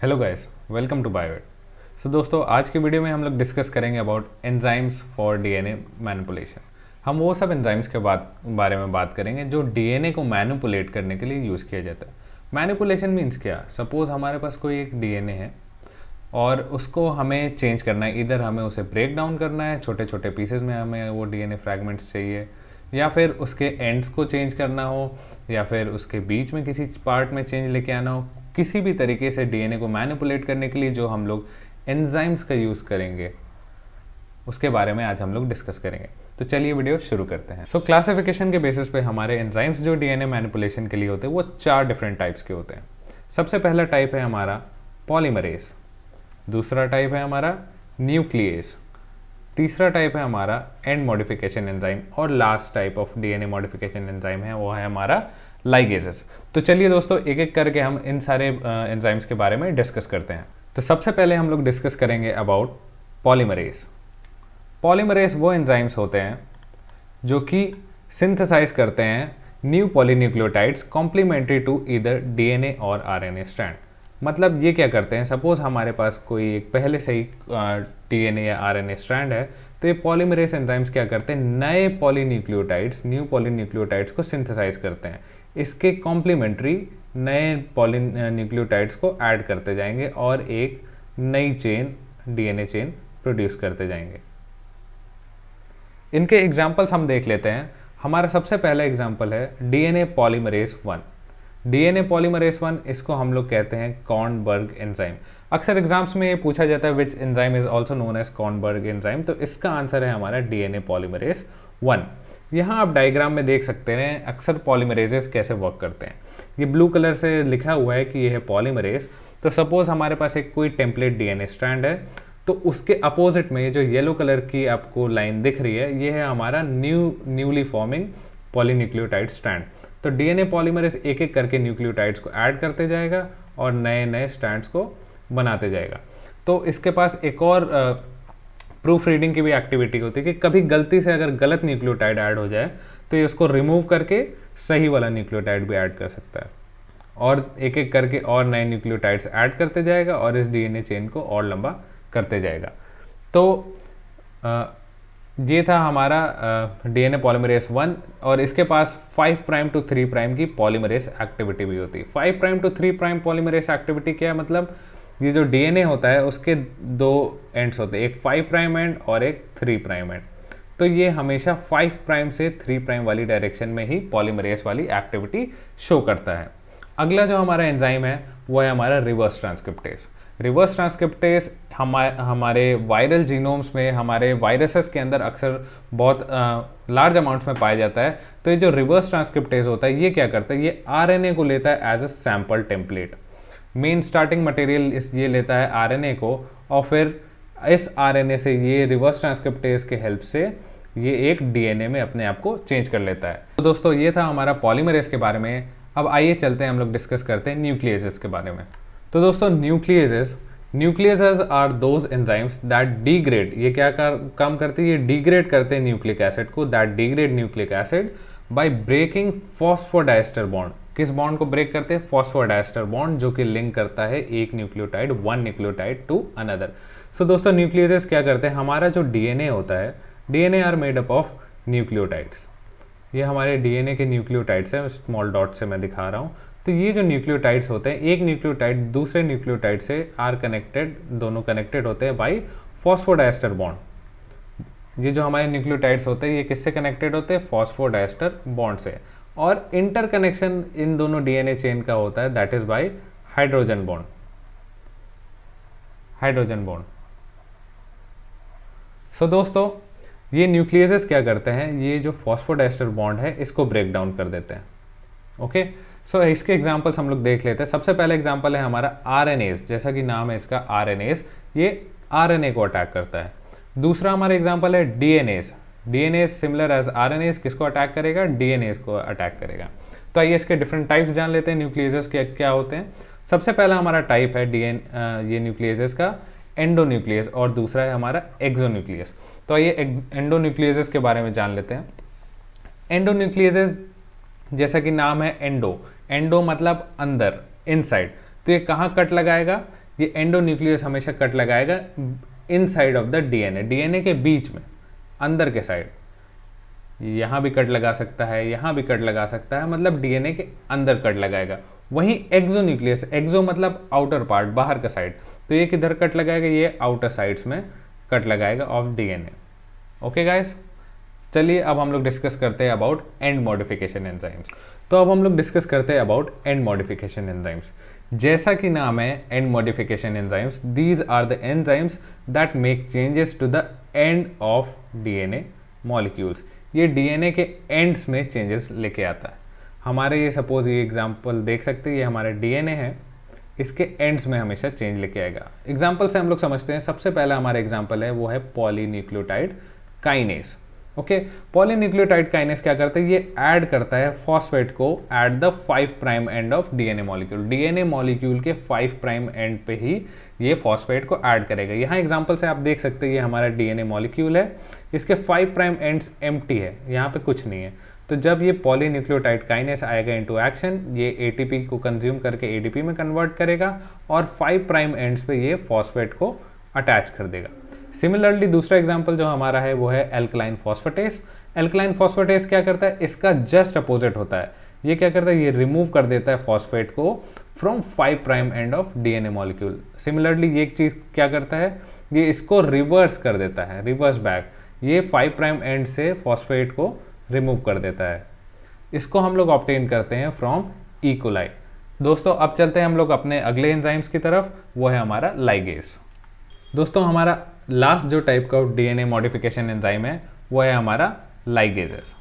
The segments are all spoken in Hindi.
हेलो गाइस वेलकम टू बायोट सो दोस्तों आज के वीडियो में हम लोग डिस्कस करेंगे about enzymes for DNA manipulation हम वो सब एंजाइम्स के बात बारे में बात करेंगे जो डीएनए को मैनिपुलेट करने के लिए यूज़ किया जाता है मैनिपुलेशन मीन्स क्या सपोज़ हमारे पास कोई एक डीएनए है और उसको हमें चेंज करना है इधर हमें उसे ब्रेक डाउन करना है छोटे छोटे पीसेज में हमें वो डीएनए फ्रैगमेंट्स चाहिए या फिर उसके एंड्स को चेंज करना हो या फिर उसके बीच में किसी पार्ट में चेंज लेके आना हो किसी भी तरीके से डीएनए को मैनिपुलेट करने के लिए जो हम लोग एंजाइम्स का यूज़ करेंगे उसके बारे में आज हम लोग डिस्कस करेंगे तो चलिए वीडियो शुरू करते हैं सो so, क्लासिफिकेशन के बेसिस पे हमारे एंजाइम्स जो डीएनए मैनिपुलेशन के लिए होते हैं वो चार डिफरेंट टाइप्स के होते हैं सबसे पहला टाइप है हमारा पॉलीमरेज दूसरा टाइप है हमारा न्यूक्लियस तीसरा टाइप है हमारा एंड मॉडिफिकेशन एंजाइम और last type of DNA modification enzyme है वो है हमारा लाइगेजेस तो चलिए दोस्तों एक एक करके हम इन सारे एंजाइम्स के बारे में डिस्कस करते हैं तो सबसे पहले हम लोग डिस्कस करेंगे अबाउट पॉलीमरेज पॉलीमरेज वो एंजाइम्स होते हैं जो कि सिंथेसाइज करते हैं न्यू पॉलीन्यूक्लियोटाइड्स कॉम्प्लीमेंट्री टू इधर डीएनए और आरएनए स्ट्रैंड मतलब ये क्या करते हैं सपोज हमारे पास कोई एक पहले से ही डीएनए या आरएनए स्ट्रैंड है तो ये पॉलीमरेज एंजाइम्स क्या करते हैं नए पॉलीन्यूक्लियोटाइड्स न्यू पॉलीन्यूक्लियोटाइड्स को सिंथेसाइज करते हैं इसके कॉम्प्लीमेंट्री नए पॉली न्यूक्लियोटाइड्स को ऐड करते जाएंगे और एक नई चेन डीएनए चेन प्रोड्यूस करते जाएंगे इनके एग्जाम्पल्स हम देख लेते हैं हमारा सबसे पहला एग्जाम्पल है DNA polymerase one DNA polymerase one इसको हम लोग कहते हैं कॉर्नबर्ग एंजाइम अक्सर एग्जाम्स में ये पूछा जाता है which enzyme is also known as Kornberg enzyme तो इसका आंसर है हमारा डीएनए पॉलीमरेज वन यहाँ आप डायग्राम में देख सकते हैं अक्सर पॉलीमरेजेस कैसे वर्क करते हैं ये ब्लू कलर से लिखा हुआ है कि यह है पॉलीमरेज तो सपोज़ हमारे पास एक कोई टेम्पलेट डीएनए स्ट्रैंड है तो उसके अपोजिट में जो येलो कलर की आपको लाइन दिख रही है ये है हमारा new newly forming polynucleotide strand तो डीएनए पॉलीमरेज एक एक करके न्यूक्लियोटाइड्स को ऐड करते जाएगा और नए नए स्ट्रैंड्स को बनाते जाएगा तो इसके पास एक और प्रूफ रीडिंग की भी एक्टिविटी होती है कि कभी गलती से अगर गलत न्यूक्लियोटाइड ऐड हो जाए तो ये उसको रिमूव करके सही वाला न्यूक्लियोटाइड भी ऐड कर सकता है और एक एक करके और नए न्यूक्लियोटाइड्स ऐड करते जाएगा और इस डीएनए चेन को और लंबा करते जाएगा तो ये था हमारा डीएनए पॉलीमरेस वन और इसके पास five prime to three prime की पॉलीमरेस एक्टिविटी भी होती है five prime to three prime polymerase activity क्या है मतलब ये जो डीएनए होता है उसके दो एंड्स होते हैं एक फाइव प्राइम एंड और एक थ्री प्राइम एंड तो ये हमेशा फाइव प्राइम से थ्री प्राइम वाली डायरेक्शन में ही पॉलीमरेस वाली एक्टिविटी शो करता है अगला जो हमारा एंजाइम है वो है हमारा रिवर्स ट्रांसक्रिप्टेज रिवर्स ट्रांसक्रिप्टेज हमारे हमारे वायरल जीनोम्स में हमारे वायरसेस के अंदर अक्सर बहुत लार्ज अमाउंट्स में पाया जाता है तो ये जो रिवर्स ट्रांसक्रिप्टेज होता है ये क्या करता है ये आरएनए को लेता है as a sample template main starting material इस ये लेता है आर को और फिर इस आर से ये रिवर्स ट्रांसक्रिप्टेज के हेल्प से ये एक डीएनए में अपने आप को चेंज कर लेता है तो दोस्तों ये था हमारा पॉलीमरेज के बारे में अब आइए चलते हैं हम लोग डिस्कस करते हैं न्यूक्लियजेस के बारे में तो दोस्तों nucleases nucleases are those enzymes that degrade ये क्या कर, काम करते हैं ये डिग्रेड करते हैं न्यूक्लिक एसिड को that degrade nucleic acid by breaking phosphodiester bond किस बॉन्ड को ब्रेक करते हैं फॉस्फोडाइस्टर बॉन्ड जो कि लिंक करता है एक nucleotide one nucleotide to another so दोस्तों न्यूक्लियस क्या करते हैं हमारा जो डीएनए होता है DNA are made up of nucleotides ये हमारे डीएनए के न्यूक्लियोटाइड्स हैं स्मॉल डॉट से मैं दिखा रहा हूँ तो ये जो न्यूक्लियोटाइड्स होते हैं एक न्यूक्लियोटाइड दूसरे न्यूक्लियोटाइड से आर कनेक्टेड दोनों कनेक्टेड होते हैं बाई फॉस्फोडाइस्टर बॉन्ड ये जो हमारे न्यूक्लियोटाइड्स होते हैं ये किससे कनेक्टेड होते हैं फॉस्फोडाइस्टर बॉन्ड से और इंटरकनेक्शन इन दोनों डीएनए चेन का होता है that is by hydrogen bond hydrogen bond so दोस्तों ये न्यूक्लियसेस क्या करते हैं ये जो फॉस्फोडेस्टर बॉन्ड है इसको ब्रेक डाउन कर देते हैं ओके सो so, इसके एग्जाम्पल्स हम लोग देख लेते हैं सबसे पहले एग्जाम्पल है हमारा आर जैसा कि नाम है इसका आर ये आर को अटैक करता है दूसरा हमारा एग्जाम्पल है डी डीएनए सिमिलर एज एस किसको अटैक करेगा डीएनए को अटैक करेगा तो आइए इसके डिफरेंट टाइप्स जान लेते हैं न्यूक्लियस के क्या होते हैं सबसे पहला हमारा टाइप है एन ये न्यूक्लियस का न्यूक्लियस और दूसरा है हमारा एक्जोन्यूक्लियस तो आइए एंडोन्यूक्लियस के बारे में जान लेते हैं एंडोन्यूक्लियस जैसा कि नाम है एंडो एंडो मतलब अंदर इनसाइड तो ये कहाँ कट लगाएगा ये न्यूक्लियस हमेशा कट लगाएगा inside of the DNA DNA के बीच में अंदर के साइड यहाँ भी कट लगा सकता है यहाँ भी कट लगा सकता है मतलब डीएनए के अंदर कट लगाएगा वहीं एक्जो न्यूक्लियस एक्जो मतलब आउटर पार्ट बाहर का साइड तो ये किधर कट लगाएगा ये आउटर साइड्स में कट लगाएगा ऑफ डीएनए ओके गाइस चलिए अब हम लोग डिस्कस करते हैं अबाउट एंड मॉडिफिकेशन एंजाइम्स तो अब हम लोग डिस्कस करते हैं अबाउट एंड मॉडिफिकेशन एंजाइम्स जैसा कि नाम है end modification enzymes these are the enzymes that make changes to the end of DNA molecules ये डीएनए के एंड्स में चेंजेस लेके आता है हमारे ये सपोज ये एग्जाम्पल देख सकते हैं ये हमारे डीएनए है इसके एंड्स में हमेशा चेंज लेके आएगा एग्जाम्पल से हम लोग समझते हैं सबसे पहला हमारा एग्जाम्पल है वो है polynucleotide kinase okay polynucleotide kinase क्या करता है ये ऐड करता है फॉस्फेट को at the five prime end of DNA molecule DNA molecule के फाइव प्राइम एंड पे ही ये फॉस्फेट को ऐड करेगा यहाँ एग्जाम्पल से आप देख सकते हैं ये हमारा डीएनए मॉलिक्यूल है इसके फाइव प्राइम एंड्स एम है यहाँ पर कुछ नहीं है तो जब ये पॉलीन्यूक्लियोटाइड काइनेस आएगा इंटू एक्शन ये ए को कंज्यूम करके ए में कन्वर्ट करेगा और फाइव प्राइम एंड्स पर ये फॉस्फेट को अटैच कर देगा सिमिलरली दूसरा एग्जाम्पल जो हमारा है वो है एल्कलाइन फॉस्फेटेस एल्कलाइन फॉस्फेटेस क्या करता है इसका जस्ट अपोजिट होता है ये क्या करता है ये रिमूव कर देता है फॉस्फेट को from five prime end of DNA molecule similarly ये एक चीज़ क्या करता है ये इसको रिवर्स कर देता है रिवर्स बैक ये फाइव प्राइम एंड से फॉस्फेट को रिमूव कर देता है इसको हम लोग ऑप्टेन करते हैं फ्रॉम ईकोलाई e दोस्तों अब चलते हैं हम लोग अपने अगले एंजाइम्स की तरफ वो है हमारा लाइगेस दोस्तों हमारा लास्ट जो टाइप का डीएनए मॉडिफिकेशन एंजाइम है वो है हमारा लाइगेजेस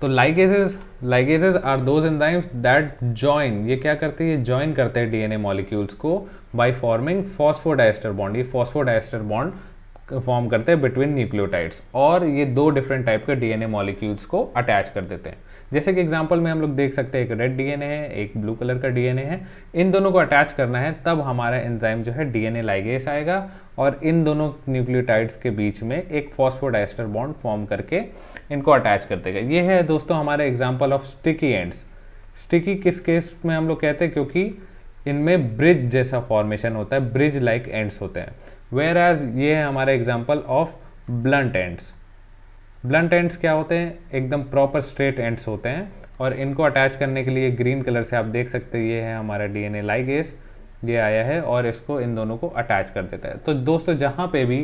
तो ligases ligases are those enzymes that join ये क्या करते हैं ये जॉइन करते हैं डीएनए मॉलिक्यूल्स को बाय फॉर्मिंग फॉस्फोडाइस्टर बॉन्ड ये फॉस्फोडाइस्टर बॉन्ड फॉर्म करते हैं बिटवीन न्यूक्लियोटाइड्स और ये दो डिफरेंट टाइप के डीएनए मॉलिक्यूल्स को अटैच कर देते हैं जैसे कि एग्जाम्पल में हम लोग देख सकते हैं एक रेड डीएनए है एक ब्लू कलर का डीएनए है इन दोनों को अटैच करना है तब हमारा एंजाइम जो है डीएनए लाइगेस आएगा और इन दोनों न्यूक्लियोटाइड्स के बीच में एक फॉस्फोडाइस्टर बॉन्ड फॉर्म करके इनको अटैच कर देगा ये है दोस्तों हमारे example of sticky ends sticky किस केस में हम लोग कहते हैं क्योंकि इनमें ब्रिज जैसा फॉर्मेशन होता है ब्रिज लाइक एंड्स होते हैं वेयर एज ये है हमारा example of blunt ends blunt ends क्या होते हैं एकदम प्रॉपर स्ट्रेट एंड्स होते हैं और इनको अटैच करने के लिए ग्रीन कलर से आप देख सकते हैं ये है हमारा डी एन लाइगेस ये आया है और इसको इन दोनों को अटैच कर देता है तो दोस्तों जहाँ पे भी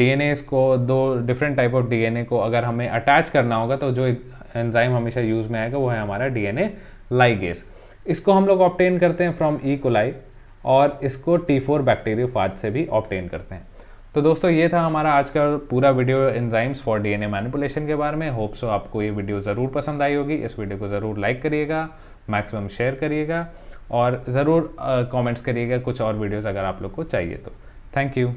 डी एन को दो डिफरेंट टाइप ऑफ डी को अगर हमें अटैच करना होगा तो जो एंजाइम हमेशा यूज़ में आएगा वो है हमारा डी एन लाइगेस इसको हम लोग ऑप्टेन करते हैं फ्रॉम ई कोलाई और इसको टी फोर बैक्टीरियोफाज से भी ऑप्टेन करते हैं तो दोस्तों ये था हमारा आज का पूरा video enzymes for DNA manipulation के बारे में होप सो आपको ये वीडियो ज़रूर पसंद आई होगी इस वीडियो को ज़रूर लाइक करिएगा मैक्सिमम शेयर करिएगा और ज़रूर कमेंट्स करिएगा कुछ और वीडियोस अगर आप लोग को चाहिए तो थैंक यू